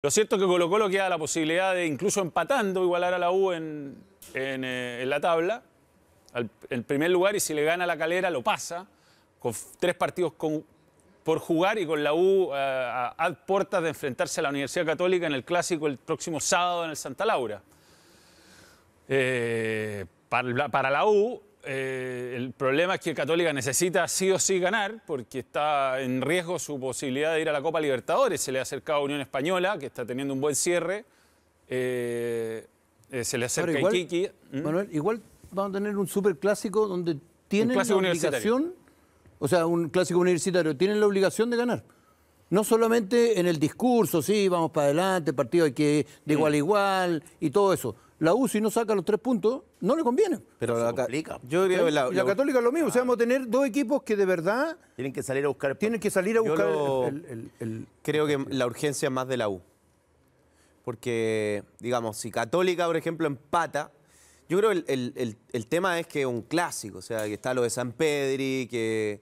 Lo cierto es que Colo Colo queda la posibilidad de, incluso empatando, igualar a la U en, eh, la tabla, en primer lugar, y si le gana la calera lo pasa, con tres partidos por jugar y con la U eh, a, a, puertas de enfrentarse a la Universidad Católica en el Clásico el próximo sábado en el Santa Laura. Eh, para la U, eh, el problema es que Católica necesita sí o sí ganar, porque está en riesgo su posibilidad de ir a la Copa Libertadores. Se le ha acercado a Unión Española, que está teniendo un buen cierre. Eh, eh, se le acerca igual, Kiki. igual vamos a tener un superclásico donde tienen la obligación, o sea, un clásico universitario, tienen la obligación de ganar. No solamente en el discurso, sí, vamos para adelante, partido hay que de igual a igual y todo eso la U, si no saca los tres puntos, no le conviene. Pero la, la, Católica es lo mismo. O sea, ah. vamos a tener dos equipos que de verdad. Tienen que salir a buscar. Tienen que salir a buscar. el, creo que la urgencia es más de la U. Porque, digamos, si Católica, por ejemplo, empata. Yo creo que el, tema es que es un clásico. O sea, que está lo de San Pedri, que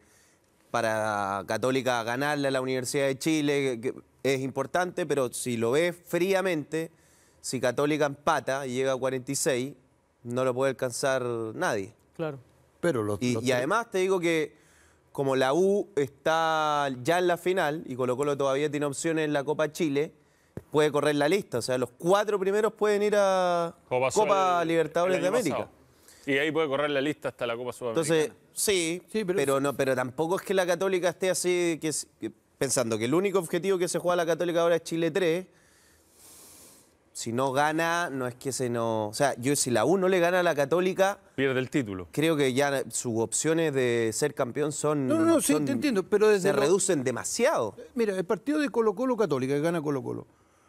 para Católica ganarle a la Universidad de Chile es importante, pero si lo ves fríamente si Católica empata y llega a 46, no lo puede alcanzar nadie. Claro. Pero los, y, además te digo que como la U está ya en la final y Colo Colo todavía tiene opciones en la Copa Chile, puede correr la lista. O sea, los cuatro primeros pueden ir a Copa, Libertadores de América. Y ahí puede correr la lista hasta la Copa Sudamericana. Entonces, sí, pero, no, pero tampoco es que la Católica esté así, pensando que el único objetivo que se juega la Católica ahora es Chile 3 si no gana, no es que se no. O sea, yo si la U no le gana a la Católica. Pierde el título. Creo que ya sus opciones de ser campeón son. No, no, sí, te entiendo, pero desde Se reducen demasiado. Mira, el partido de Colo-Colo Católica, que gana Colo-Colo.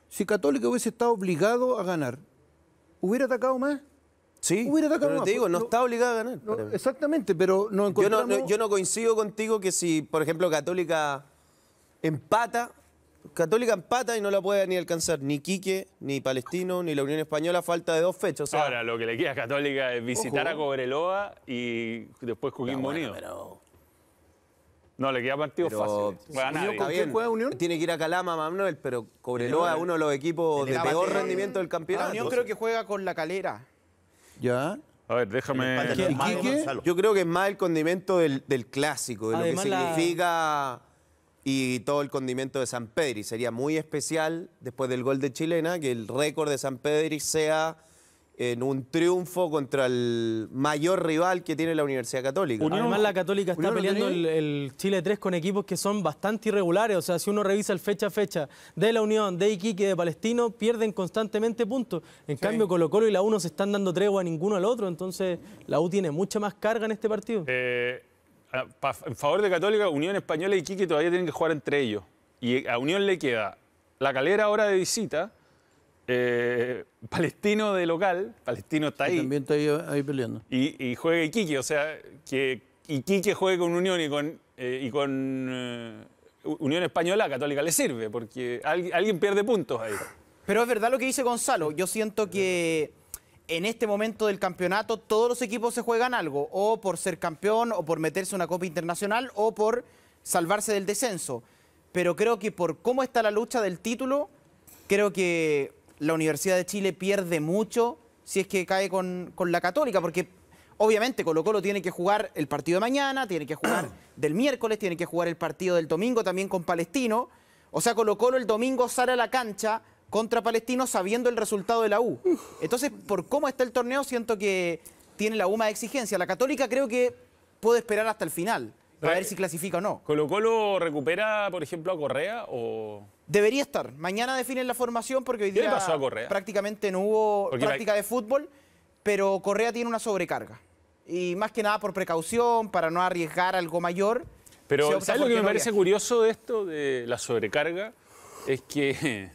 Si Católica hubiese estado obligado a ganar, ¿hubiera atacado más? Sí, hubiera atacado más. te digo, no, está obligado a ganar. exactamente, pero no encontramos... Yo yo no coincido contigo que si, por ejemplo, Católica empata, Católica empata y no la puede ni alcanzar ni Quique, ni Palestino, ni la Unión Española, falta de dos fechas. Ahora, lo que le queda a Católica es visitar a Cobreloa y después Coquimbo Unido. no, le queda partido fácil. juega Unión? Tiene que ir a Calama, Manuel, pero Cobreloa es uno de los equipos de peor rendimiento del campeonato. La ah, Unión creo que juega con la calera. ¿Ya? A ver, déjame... Yo creo que es más el condimento del, clásico, de lo que significa y todo el condimento de San Pedri. Sería muy especial, después del gol de Chilena, que el récord de San Pedri sea en un triunfo contra el mayor rival que tiene la Universidad Católica. Además, la Católica está peleando el, Chile 3 con equipos que son bastante irregulares. O sea, si uno revisa el fecha a fecha de la Unión, de Iquique, de Palestino, pierden constantemente puntos. En cambio, Colo Colo y la U no se están dando tregua a ninguno al otro. Entonces, la U tiene mucha más carga en este partido. Eh, en favor de Católica, Unión Española y Quique todavía tienen que jugar entre ellos. Y a Unión le queda la calera ahora de visita, eh, Palestino de local, Palestino está ahí. Y también está ahí, peleando. Y, juega Iquique, o sea, que Iquique juegue con Unión y con, eh, eh, Unión Española, Católica le sirve, porque alguien pierde puntos ahí. Pero es verdad lo que dice Gonzalo, yo siento que en este momento del campeonato todos los equipos se juegan algo, o por ser campeón, o por meterse una Copa Internacional, o por salvarse del descenso. Pero creo que por cómo está la lucha del título, creo que la Universidad de Chile pierde mucho si es que cae con, con la Católica, porque obviamente Colo Colo tiene que jugar el partido de mañana, tiene que jugar del miércoles, tiene que jugar el partido del domingo también con Palestino. O sea, Colo Colo el domingo sale a la cancha contra Palestino sabiendo el resultado de la U. Entonces, por cómo está el torneo, siento que tiene la U más exigencia. La Católica creo que puede esperar hasta el final, a ver si clasifica o no. ¿Colo Colo recupera, por ejemplo, a Correa o...? Debería estar. Mañana definen la formación porque hoy día prácticamente no hubo práctica de fútbol, pero Correa tiene una sobrecarga. Y más que nada por precaución, para no arriesgar algo mayor. Pero ¿sabes lo que me parece curioso de esto, de la sobrecarga? Es que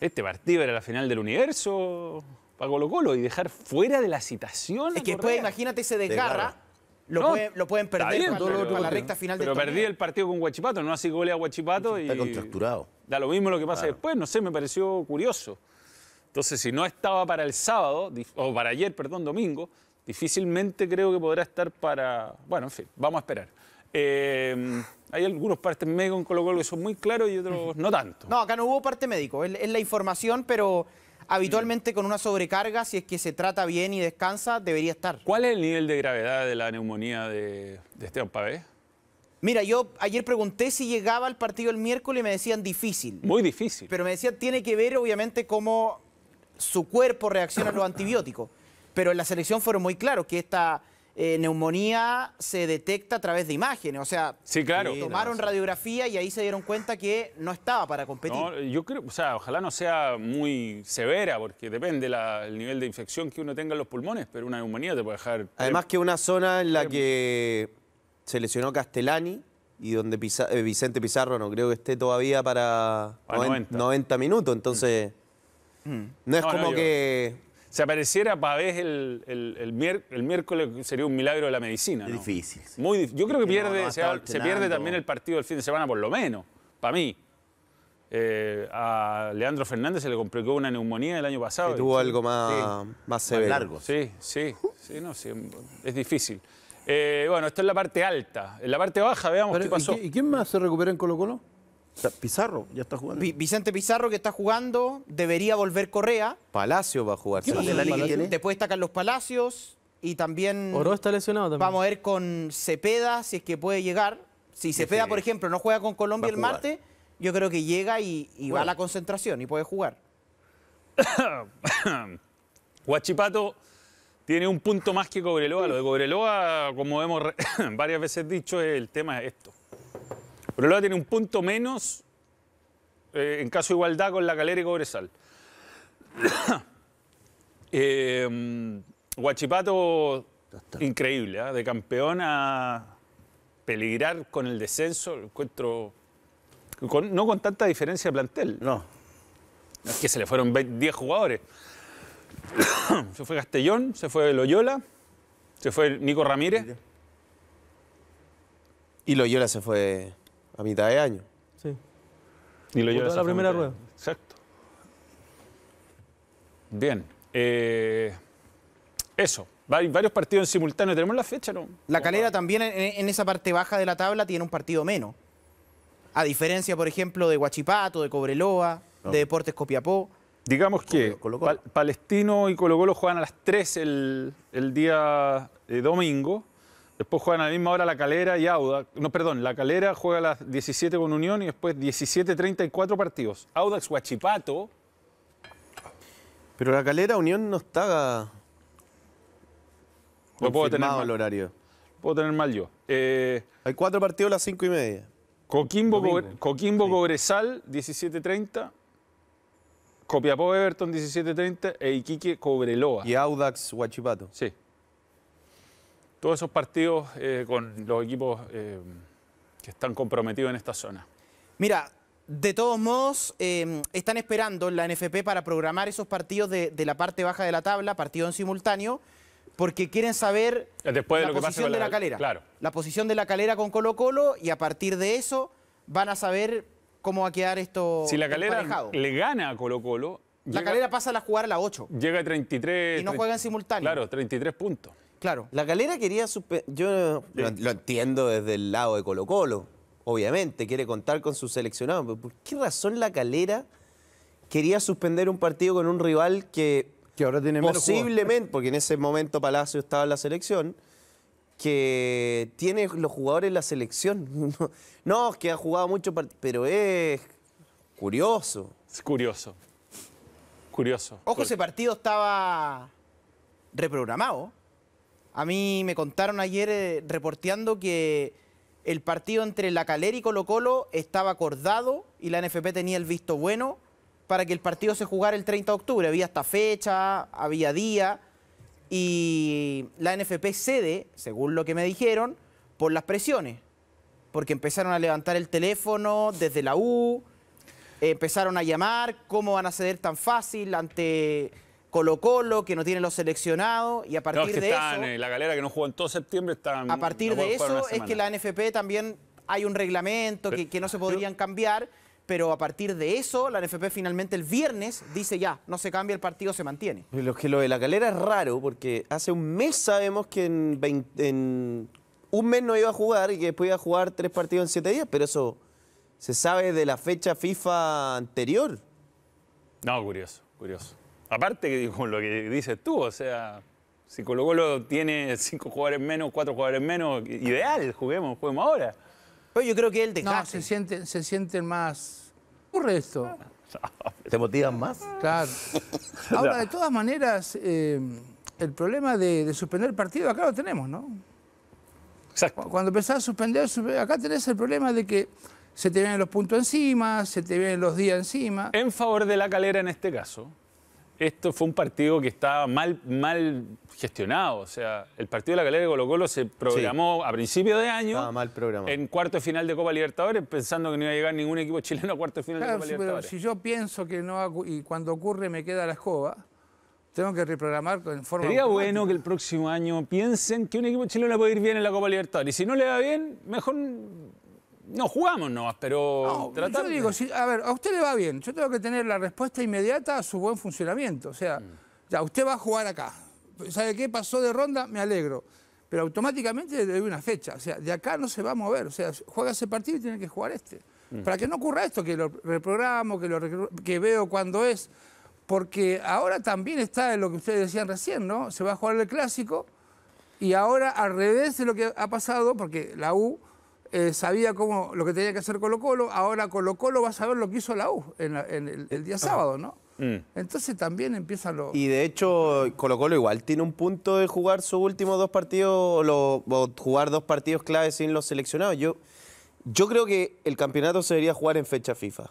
este partido era la final del universo para Colo Colo y dejar fuera de la citación. Es que después, imagínate, se desgarra. Lo, pueden, perder para, la recta final Pero perdí el partido con Guachipato, no así gole a Guachipato. Está y contracturado. Da lo mismo lo que pasa después, no sé, me pareció curioso. Entonces, si no estaba para el sábado, o para ayer, perdón, domingo, difícilmente creo que podrá estar para. Bueno, en fin, vamos a esperar. Eh, hay algunos partes médicos en Colo que son muy claros y otros no tanto. No, acá no hubo parte médico, es, la información, pero habitualmente con una sobrecarga, si es que se trata bien y descansa, debería estar. ¿Cuál es el nivel de gravedad de la neumonía de, Esteban Pavé? Mira, yo ayer pregunté si llegaba al partido el miércoles y me decían difícil. Muy difícil. Pero me decían tiene que ver obviamente cómo su cuerpo reacciona a los antibióticos. Pero en la selección fueron muy claros que esta eh, neumonía se detecta a través de imágenes. O sea, eh, tomaron radiografía y ahí se dieron cuenta que no estaba para competir. yo creo, o sea, ojalá no sea muy severa, porque depende el nivel de infección que uno tenga en los pulmones, pero una neumonía te puede dejar. Además, que una zona en la que se lesionó Castellani y donde eh, Vicente Pizarro no creo que esté todavía para, 90. minutos. Entonces, mm. no es como que se apareciera para el, el, el, miércoles, sería un milagro de la medicina. Difícil. Muy Yo creo que pierde, se, pierde también el partido del fin de semana, por lo menos, para mí. Eh, a Leandro Fernández se le complicó una neumonía el año pasado. Y tuvo algo más, más severo. largo. Sí, sí, sí, no, sí, es difícil. Eh, bueno, esto es la parte alta. En la parte baja, veamos qué pasó. ¿Y quién más se recupera en Colo Colo? Pizarro ya está jugando. Vicente Pizarro que está jugando, debería volver Correa. Palacio va a jugar. Después está Carlos Palacios y también... Oro está lesionado también. Vamos a ver con Cepeda si es que puede llegar. Si Cepeda, por ejemplo, no juega con Colombia el martes, yo creo que llega y, va a la concentración y puede jugar. Guachipato tiene un punto más que Cobreloa. Lo de Cobreloa, como hemos varias veces dicho, el tema es esto. Pero Cobreloa tiene un punto menos eh, en caso de igualdad con la calera y Cobresal. Guachipato, eh, increíble, ¿ah? de campeón a peligrar con el descenso, encuentro. no con tanta diferencia de plantel. No. Es que se le fueron 10 jugadores. se fue Castellón, se fue Loyola, se fue Nico Ramírez. Y Loyola se fue a mitad de año. Sí. Y lo llevas a la primera rueda. Exacto. Bien. Eh, eso. Hay varios partidos en simultáneo. ¿Tenemos la fecha? No? La calera también en, esa parte baja de la tabla tiene un partido menos. A diferencia, por ejemplo, de Huachipato, de Cobreloa, de Deportes Copiapó. Digamos que Palestino y Colo Colo juegan a las 3 el, día eh, domingo Después juegan a la misma hora La Calera y Audax. No, perdón, La Calera juega a las 17 con Unión y después 17.30 y cuatro partidos. Audax Huachipato. Pero La Calera Unión no está. No puedo tener mal. el horario. Puedo tener mal yo. Eh, Hay cuatro partidos a las 5 y media. Coquimbo, Coquimbo Cobresal, 17.30. Copiapó Everton, 17.30. E Iquique Cobreloa. Y Audax Huachipato. Sí todos esos partidos eh, con los equipos eh, que están comprometidos en esta zona. Mira, de todos modos, eh, están esperando la NFP para programar esos partidos de, la parte baja de la tabla, partido en simultáneo, porque quieren saber Después la posición de la, calera. Claro. La posición de la calera con Colo Colo y a partir de eso van a saber cómo va a quedar esto Si la calera le gana a Colo Colo... La calera pasa a la jugar a la 8. Llega a 33... Y no juega simultáneo. Claro, 33 puntos. Claro. La calera quería... Yo lo, entiendo desde el lado de Colo Colo, obviamente, quiere contar con su seleccionado, pero ¿por qué razón la calera quería suspender un partido con un rival que... ahora tiene Posiblemente, porque en ese momento Palacio estaba en la selección, que tiene los jugadores en la selección. No, es que ha jugado mucho, pero es curioso. Es curioso. Curioso. Ojo, ese partido estaba reprogramado. A mí me contaron ayer eh, reporteando que el partido entre La Calera y Colo Colo estaba acordado y la NFP tenía el visto bueno para que el partido se jugara el 30 de octubre. Había hasta fecha, había día y la NFP cede, según lo que me dijeron, por las presiones, porque empezaron a levantar el teléfono desde la U, empezaron a llamar, ¿cómo van a ceder tan fácil ante Colo Colo, que no tiene los seleccionados, y a partir de eso... la galera que no jugó en todo septiembre está... A partir de eso es que la NFP también hay un reglamento que, no se podrían cambiar, pero a partir de eso la NFP finalmente el viernes dice ya, no se cambia, el partido se mantiene. Lo, que lo de la galera es raro, porque hace un mes sabemos que en, en un mes no iba a jugar y que después iba a jugar tres partidos en siete días, pero eso se sabe de la fecha FIFA anterior. No, curioso, curioso aparte con lo que dices tú, o sea, si Colo Colo tiene cinco jugadores menos, cuatro jugadores menos, ideal, juguemos, juguemos ahora. Pero yo creo que él te No, se sienten, se más... ocurre esto? ¿Te motivan más? Claro. Ahora, de todas maneras, eh, el problema de, de, suspender partido acá lo tenemos, ¿no? Exacto. Cuando empezás a suspender, acá tenés el problema de que se te vienen los puntos encima, se te vienen los días encima. En favor de la calera en este caso, esto fue un partido que estaba mal, mal gestionado. O sea, el partido de la Calera de Colo Colo se programó a principio de año. mal programado. En cuarto final de Copa Libertadores, pensando que no iba a llegar ningún equipo chileno a cuarto final de Copa Libertadores. Pero si yo pienso que no va y cuando ocurre me queda la escoba, tengo que reprogramar en forma. Sería bueno que el próximo año piensen que un equipo chileno le puede ir bien en la Copa Libertadores. Y si no le va bien, mejor no, jugamos no, pero. Yo digo, a ver, a usted le va bien. Yo tengo que tener la respuesta inmediata a su buen funcionamiento. O sea, ya, usted va a jugar acá. ¿Sabe qué? Pasó de ronda, me alegro. Pero automáticamente le doy una fecha. O sea, de acá no se va a mover. O sea, juega ese partido y tiene que jugar este. Mm. Para que no ocurra esto, que lo reprogramo, que, lo, que veo cuándo es. Porque ahora también está en lo que ustedes decían recién, ¿no? Se va a jugar el clásico. Y ahora, al revés de lo que ha pasado, porque la U eh, sabía cómo, lo que tenía que hacer Colo Colo, ahora Colo Colo va a saber lo que hizo la U en, el, día eh, sábado, ¿no? Ah, mm. Entonces también empiezan los... Y de hecho Colo Colo igual tiene un punto de jugar sus últimos dos partidos o jugar dos partidos claves sin los seleccionados. Yo, yo creo que el campeonato se debería jugar en fecha FIFA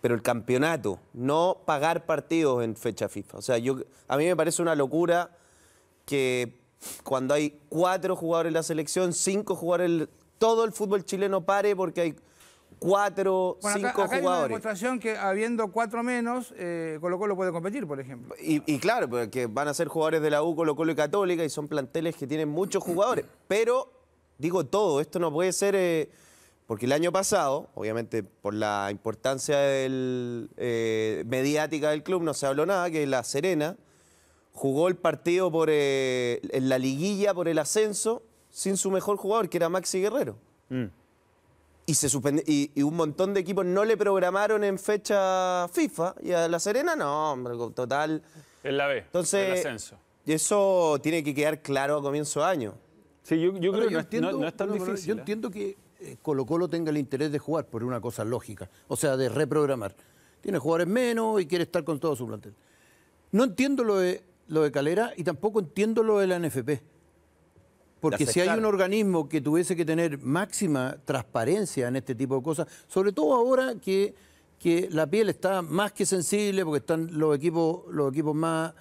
pero el campeonato, no pagar partidos en fecha FIFA. O sea, a mí me parece una locura que cuando hay cuatro jugadores en la selección, cinco jugadores todo el fútbol chileno pare porque hay cuatro, cinco acá jugadores. Hay una demostración que habiendo cuatro menos, eh, Colo Colo puede competir, por ejemplo. Y, claro, porque pues, van a ser jugadores de la U, Colo Colo y Católica, y son planteles que tienen muchos jugadores. Pero, digo todo, esto no puede ser... Eh, porque el año pasado, obviamente por la importancia del, eh, mediática del club, no se habló nada, que La Serena jugó el partido por, en la liguilla por el ascenso sin su mejor jugador, que era Maxi Guerrero. Mm. Y, un montón de equipos no le programaron en fecha FIFA. Y a La Serena, no, hombre, total. En la B. Entonces, el ascenso. Eso tiene que quedar claro a comienzo de año. Sí, yo, creo que no, entiendo, es tan difícil. Yo ¿eh? entiendo que eh, Colo Colo tenga el interés de jugar por una cosa lógica, o sea, de reprogramar. Tiene jugadores menos y quiere estar con todo su plantel. No entiendo lo de, lo de Calera y tampoco entiendo lo de la NFP. Porque si hay un organismo que tuviese que tener máxima transparencia en este tipo de cosas, sobre todo ahora que, la piel está más que sensible, porque están los equipos, los equipos más,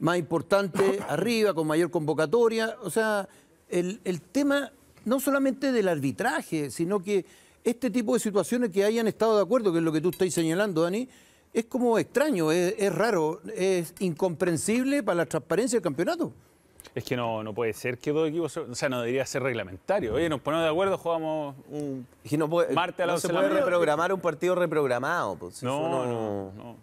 más importantes arriba, con mayor convocatoria. O sea, el, tema no solamente del arbitraje, sino que este tipo de situaciones que hayan estado de acuerdo, que es lo que tú estás señalando, Dani, es como extraño, es raro, es incomprensible para la transparencia del campeonato. Es que no, no puede ser que dos equipos, o sea, no debería ser reglamentario. Oye, nos ponemos de acuerdo, jugamos un Marte no puede, a la No se puede reprogramar un partido reprogramado. Pues, no, no, no,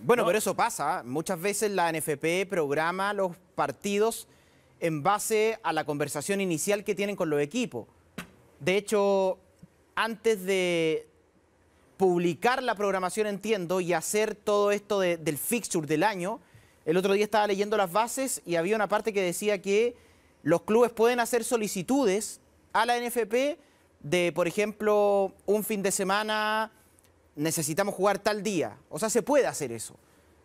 Bueno, pero eso pasa. Muchas veces la NFP programa los partidos en base a la conversación inicial que tienen con los equipos. De hecho, antes de publicar la programación, entiendo, y hacer todo esto del fixture del año, el otro día estaba leyendo las bases y había una parte que decía que los clubes pueden hacer solicitudes a la NFP de, por ejemplo, un fin de semana necesitamos jugar tal día. O sea, se puede hacer eso.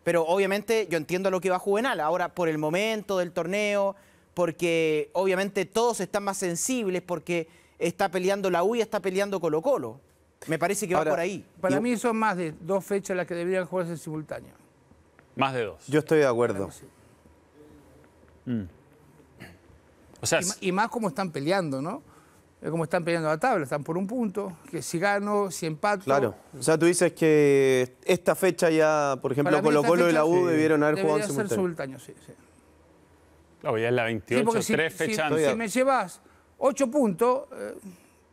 Pero obviamente yo entiendo lo que va Juvenal. Ahora, por el momento del torneo, porque obviamente todos están más sensibles, porque está peleando la U está peleando Colo Colo. Me parece que va por ahí. Para mí son más de dos fechas las que deberían jugarse simultáneamente. Más de dos. Yo estoy de acuerdo. Mm. O sea, y, más como están peleando, ¿no? Como están peleando la tabla, están por un punto, que si gano, si empato. Claro. O sea, tú dices que esta fecha ya, por ejemplo, Colo Colo y la U debieron haber jugado en ser simultáneo. sí, sí. Claro, ya es la 28, sí, tres si, fechas. Si, me llevas 8 puntos, eh,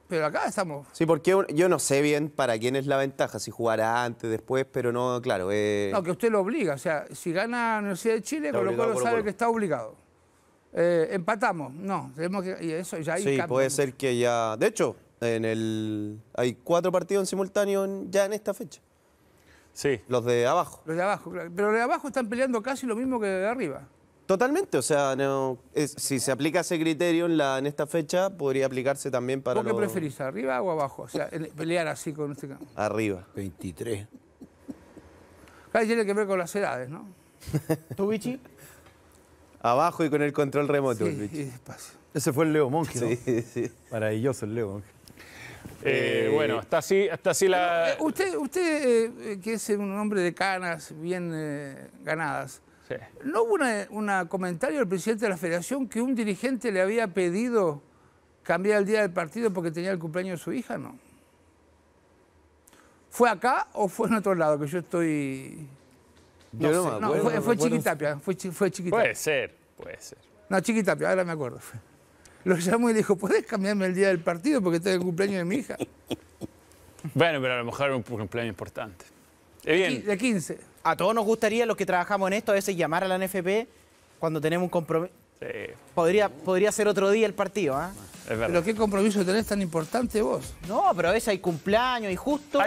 pero acá estamos. Sí, porque yo no sé bien para quién es la ventaja, si jugará antes, después, pero no, claro. Eh. No, que usted lo obliga. O sea, si gana la Universidad de Chile, cual Colo sabe que está obligado. Eh, empatamos, no, tenemos que. Y eso ya hay Sí, puede ser que ya. De hecho, en el hay cuatro partidos en simultáneo ya en esta fecha. Sí. Los de abajo. Los de abajo, claro. Pero los de abajo están peleando casi lo mismo que de arriba. Totalmente, o sea, no, si se aplica ese criterio en, esta fecha, podría aplicarse también para... ¿Vos qué preferís, arriba o abajo? O sea, pelear así con este Arriba. 23. Claro, tiene que ver con las edades, ¿no? ¿Tú, bichi. Abajo y con el control remoto. Sí, despacio. Ese fue el Leo Monge, ¿no? Sí, sí. Maravilloso el Leo Monge. Eh, eh, bueno, hasta así, está así la... Eh, usted, usted que es un hombre de canas bien ganadas, ¿No hubo un comentario del presidente de la federación que un dirigente le había pedido cambiar el día del partido porque tenía el cumpleaños de su hija? No. ¿Fue acá o fue en otro lado? Que yo estoy... No, no, fue, Chiquitapia, fue, Chiquitapia. Puede ser, puede ser. No, Chiquitapia, ahora me acuerdo. Lo llamó y le dijo, ¿puedes cambiarme el día del partido porque tengo el cumpleaños de mi hija? bueno, pero a lo mejor era un cumpleaños importante. Bien. De 15 a todos nos gustaría, los que trabajamos en esto, a veces llamar a la NFP cuando tenemos un compromiso. Sí. Podría, podría ser otro día el partido, ¿eh? Pero qué compromiso tenés tan importante vos. No, pero a veces hay cumpleaños y justo